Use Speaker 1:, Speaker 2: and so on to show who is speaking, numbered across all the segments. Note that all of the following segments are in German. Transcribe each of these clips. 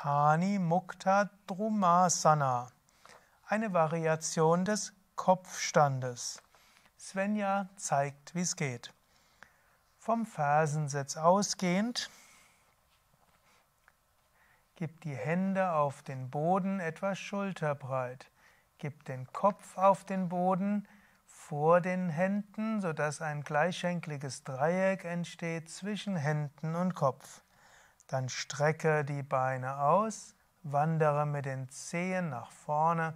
Speaker 1: Pani Mukta Drumasana, eine Variation des Kopfstandes. Svenja zeigt, wie es geht. Vom Fersensitz ausgehend, gib die Hände auf den Boden etwas schulterbreit, gib den Kopf auf den Boden vor den Händen, sodass ein gleichschenkliges Dreieck entsteht zwischen Händen und Kopf. Dann strecke die Beine aus, wandere mit den Zehen nach vorne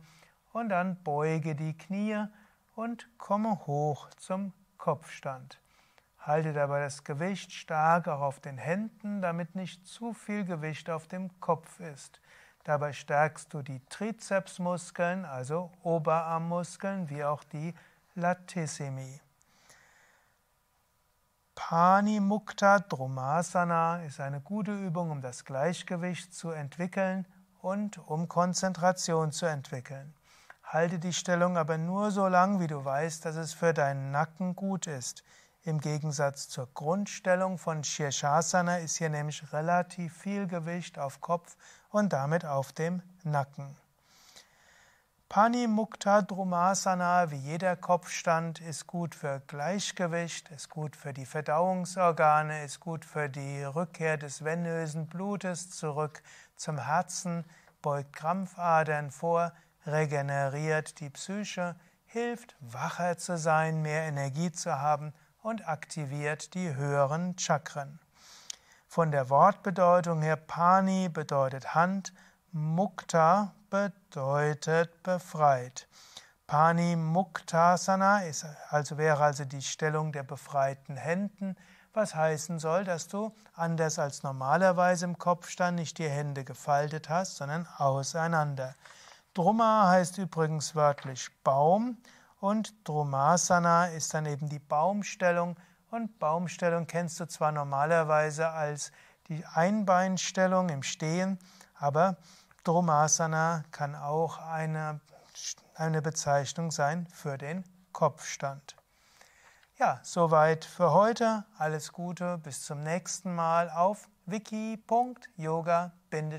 Speaker 1: und dann beuge die Knie und komme hoch zum Kopfstand. Halte dabei das Gewicht stark auch auf den Händen, damit nicht zu viel Gewicht auf dem Kopf ist. Dabei stärkst du die Trizepsmuskeln, also Oberarmmuskeln, wie auch die Latissimi. Hani Mukta Drumasana ist eine gute Übung, um das Gleichgewicht zu entwickeln und um Konzentration zu entwickeln. Halte die Stellung aber nur so lang, wie du weißt, dass es für deinen Nacken gut ist. Im Gegensatz zur Grundstellung von Shirshasana ist hier nämlich relativ viel Gewicht auf Kopf und damit auf dem Nacken. Pani Mukta Drumasana, wie jeder Kopfstand, ist gut für Gleichgewicht, ist gut für die Verdauungsorgane, ist gut für die Rückkehr des venösen Blutes zurück zum Herzen, beugt Krampfadern vor, regeneriert die Psyche, hilft wacher zu sein, mehr Energie zu haben und aktiviert die höheren Chakren. Von der Wortbedeutung her Pani bedeutet Hand, Mukta bedeutet befreit. Pani Muktasana ist, also wäre also die Stellung der befreiten Händen, was heißen soll, dass du anders als normalerweise im Kopfstand nicht die Hände gefaltet hast, sondern auseinander. Druma heißt übrigens wörtlich Baum und Drumasana ist dann eben die Baumstellung und Baumstellung kennst du zwar normalerweise als die Einbeinstellung im Stehen, aber Dromasana kann auch eine, eine Bezeichnung sein für den Kopfstand. Ja, soweit für heute. Alles Gute, bis zum nächsten Mal auf wiki.yoga-vidya.de